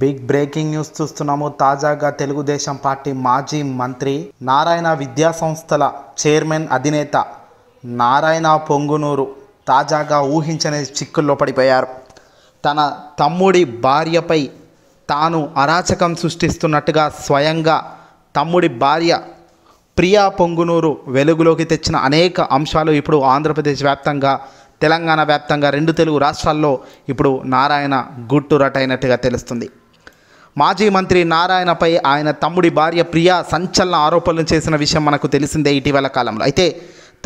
big breaking news చూస్తున్నాము తాజాగా Telugu Desam party మాజీ మంత్రి నారాయణ విద్యా సంస్థల చైర్మన్ అధినేత నారాయణ పొంగునూరు తాజాగా ఊహించని చిక్కుల్లో పడిపోయారు తన తమ్ముడి భార్యపై తాను అరాచకం సృష్టిస్తున్నట్టుగా స్వయంగా తమ్ముడి భార్య ప్రియా పొంగునూరు వెలుగులోకి తెచ్చిన అనేక అంశాలు ఇప్పుడు ఆంధ్రప్రదేశ్ వ్యాప్తంగా తెలంగాణ వ్యాప్తంగా రెండు తెలుగు రాష్ట్రాల్లో ఇప్పుడు నారాయణ గుట్టురటైనట్టుగా తెలుస్తుంది మాజీ మంత్రి నారాయణపై ఆయన తమ్ముడి భార్య ప్రియా సంచలన ఆరోపణలు చేసిన విషయం మనకు తెలిసిందే ఇటీవల కాలంలో అయితే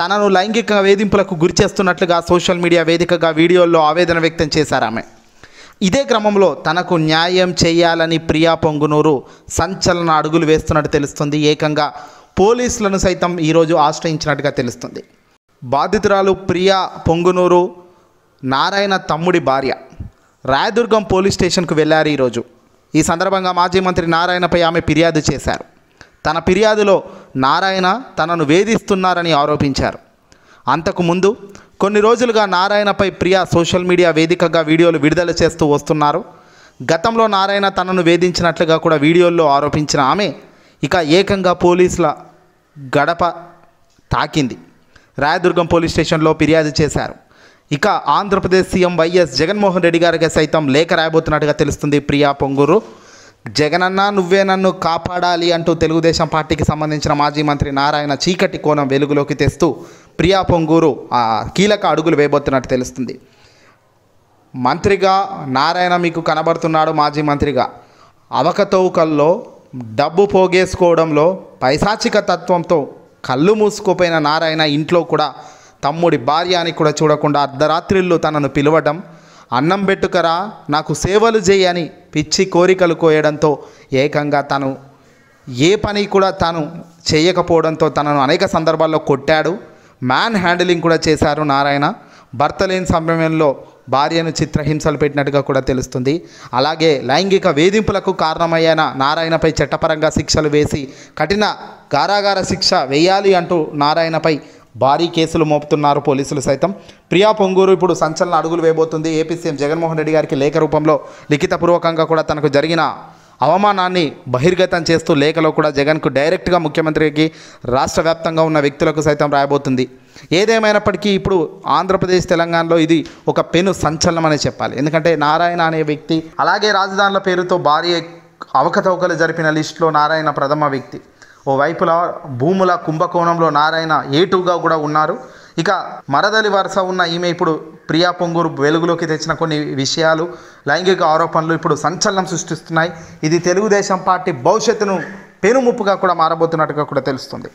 తనను లైంగిక వేధింపులకు గురి చేస్తున్నట్లుగా సోషల్ మీడియా వేదికగా వీడియోల్లో ఆవేదన వ్యక్తం చేశారు ఆమె ఇదే క్రమంలో తనకు న్యాయం చేయాలని ప్రియా పొంగునూరు సంచలన అడుగులు వేస్తున్నట్టు తెలుస్తుంది ఏకంగా పోలీసులను సైతం ఈరోజు ఆశ్రయించినట్టుగా తెలుస్తుంది బాధితురాలు ప్రియా పొంగునూరు నారాయణ తమ్ముడి భార్య రాయదుర్గం పోలీస్ స్టేషన్కు వెళ్ళారు ఈరోజు ఈ సందర్భంగా మాజీ మంత్రి నారాయణపై ఆమె ఫిర్యాదు చేశారు తన ఫిర్యాదులో నారాయణ తనను వేధిస్తున్నారని ఆరోపించారు అంతకుముందు కొన్ని రోజులుగా నారాయణపై ప్రియా సోషల్ మీడియా వేదికగా వీడియోలు విడుదల చేస్తూ వస్తున్నారు గతంలో నారాయణ తనను వేధించినట్లుగా కూడా వీడియోల్లో ఆరోపించిన ఆమె ఇక ఏకంగా పోలీసుల గడప తాకింది రాయదుర్గం పోలీస్ స్టేషన్లో ఫిర్యాదు చేశారు ఇక ఆంధ్రప్రదేశ్ సీఎం వైఎస్ జగన్మోహన్ రెడ్డి గారికి సైతం లేఖ రాయబోతున్నట్టుగా తెలుస్తుంది ప్రియా పొంగూరు జగనన్న నువ్వే నన్ను కాపాడాలి అంటూ తెలుగుదేశం పార్టీకి సంబంధించిన మాజీ మంత్రి నారాయణ చీకటి కోణం వెలుగులోకి తెస్తూ ప్రియా పొంగూరు కీలక అడుగులు వేయబోతున్నట్టు తెలుస్తుంది మంత్రిగా నారాయణ మీకు కనబడుతున్నాడు మాజీ మంత్రిగా అవకతవకల్లో డబ్బు పోగేసుకోవడంలో పైశాచిక తత్వంతో కళ్ళు మూసుకుపోయిన నారాయణ ఇంట్లో కూడా తమ్ముడి భార్య అని కూడా చూడకుండా అర్ధరాత్రిల్లో తనను పిలవడం అన్నం పెట్టుకరా నాకు సేవలు చేయని పిచ్చి కోరికలు కోయడంతో ఏకంగా తను ఏ పని కూడా తను చేయకపోవడంతో తనను అనేక సందర్భాల్లో కొట్టాడు మ్యాన్ హ్యాండిలింగ్ కూడా చేశారు నారాయణ భర్త లేని సమయంలో భార్యను చిత్రహింసలు పెట్టినట్టుగా కూడా తెలుస్తుంది అలాగే లైంగిక వేధింపులకు కారణమయ్యన నారాయణపై చట్టపరంగా శిక్షలు వేసి కఠిన కారాగార శిక్ష వేయాలి అంటూ నారాయణపై భారీ కేసులు మోపుతున్నారు పోలీసులు సైతం ప్రియా పొంగూరు ఇప్పుడు సంచలన అడుగులు వేయబోతుంది ఏపీ సీఎం జగన్మోహన్ రెడ్డి గారికి లేఖ రూపంలో లిఖితపూర్వకంగా కూడా తనకు జరిగిన అవమానాన్ని బహిర్గతం చేస్తూ లేఖలో కూడా జగన్కు డైరెక్ట్గా ముఖ్యమంత్రికి రాష్ట్ర వ్యాప్తంగా ఉన్న వ్యక్తులకు సైతం రాయబోతుంది ఏదేమైనప్పటికీ ఇప్పుడు ఆంధ్రప్రదేశ్ తెలంగాణలో ఇది ఒక పెను సంచలనం అనే చెప్పాలి ఎందుకంటే నారాయణ అనే వ్యక్తి అలాగే రాజధానుల పేరుతో భారీ అవకతవకలు జరిపిన లిస్టులో నారాయణ ప్రథమ వ్యక్తి ఓ వైపులా భూముల కుంభకోణంలో నారాయణ ఏటుగా కూడా ఉన్నారు ఇక మరదలి వరుస ఉన్న ఈమె ఇప్పుడు ప్రియా పొంగూరు వెలుగులోకి తెచ్చిన కొన్ని విషయాలు లైంగిక ఆరోపణలు ఇప్పుడు సంచలనం సృష్టిస్తున్నాయి ఇది తెలుగుదేశం పార్టీ భవిష్యత్తును పెనుముప్పుగా కూడా మారబోతున్నట్టుగా కూడా తెలుస్తుంది